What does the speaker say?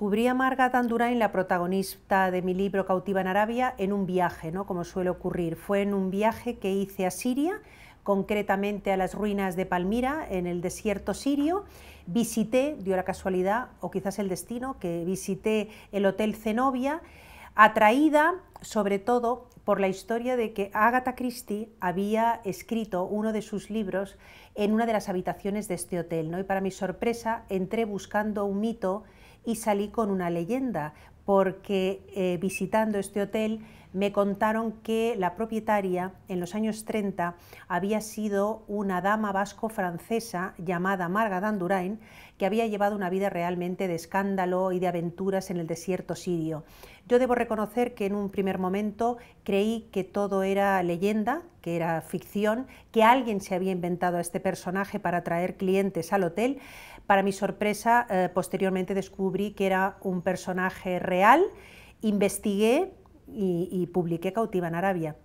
descubrí a Marga la protagonista de mi libro Cautiva en Arabia, en un viaje, ¿no? como suele ocurrir. Fue en un viaje que hice a Siria, concretamente a las ruinas de Palmira, en el desierto sirio. Visité, dio la casualidad, o quizás el destino, que visité el Hotel Zenobia, atraída sobre todo por la historia de que Agatha Christie había escrito uno de sus libros en una de las habitaciones de este hotel. ¿no? Y para mi sorpresa entré buscando un mito y salí con una leyenda, porque eh, visitando este hotel me contaron que la propietaria en los años 30 había sido una dama vasco-francesa llamada Marga Dandurain, que había llevado una vida realmente de escándalo y de aventuras en el desierto sirio. Yo debo reconocer que en un primer momento creí que todo era leyenda, que era ficción, que alguien se había inventado a este personaje para atraer clientes al hotel. Para mi sorpresa, eh, posteriormente descubrí que era un personaje real Real, investigué i, i publiqué Cautiva en Aràbia.